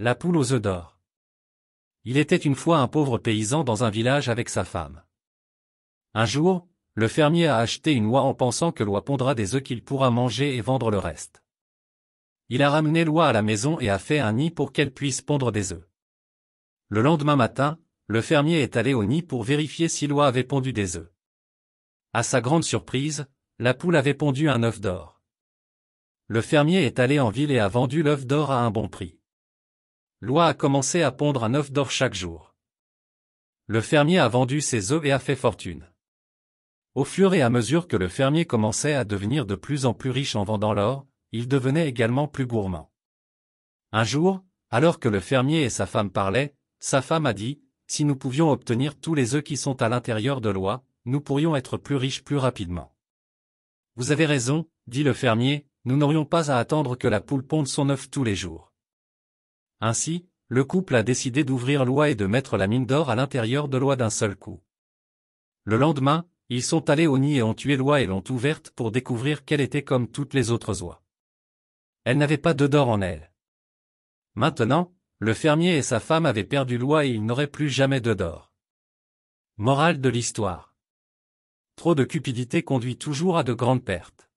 La poule aux œufs d'or. Il était une fois un pauvre paysan dans un village avec sa femme. Un jour, le fermier a acheté une oie en pensant que l'oie pondra des œufs qu'il pourra manger et vendre le reste. Il a ramené l'oie à la maison et a fait un nid pour qu'elle puisse pondre des œufs. Le lendemain matin, le fermier est allé au nid pour vérifier si l'oie avait pondu des œufs. À sa grande surprise, la poule avait pondu un œuf d'or. Le fermier est allé en ville et a vendu l'œuf d'or à un bon prix. Loi a commencé à pondre un œuf d'or chaque jour. Le fermier a vendu ses œufs et a fait fortune. Au fur et à mesure que le fermier commençait à devenir de plus en plus riche en vendant l'or, il devenait également plus gourmand. Un jour, alors que le fermier et sa femme parlaient, sa femme a dit, Si nous pouvions obtenir tous les œufs qui sont à l'intérieur de l'oie, nous pourrions être plus riches plus rapidement. Vous avez raison, dit le fermier, nous n'aurions pas à attendre que la poule ponde son œuf tous les jours. Ainsi, le couple a décidé d'ouvrir l'Oie et de mettre la mine d'or à l'intérieur de l'Oie d'un seul coup. Le lendemain, ils sont allés au nid et ont tué l'Oie et l'ont ouverte pour découvrir qu'elle était comme toutes les autres oies. Elle n'avait pas de d'or en elle. Maintenant, le fermier et sa femme avaient perdu l'Oie et ils n'auraient plus jamais de d'or. Morale de l'histoire. Trop de cupidité conduit toujours à de grandes pertes.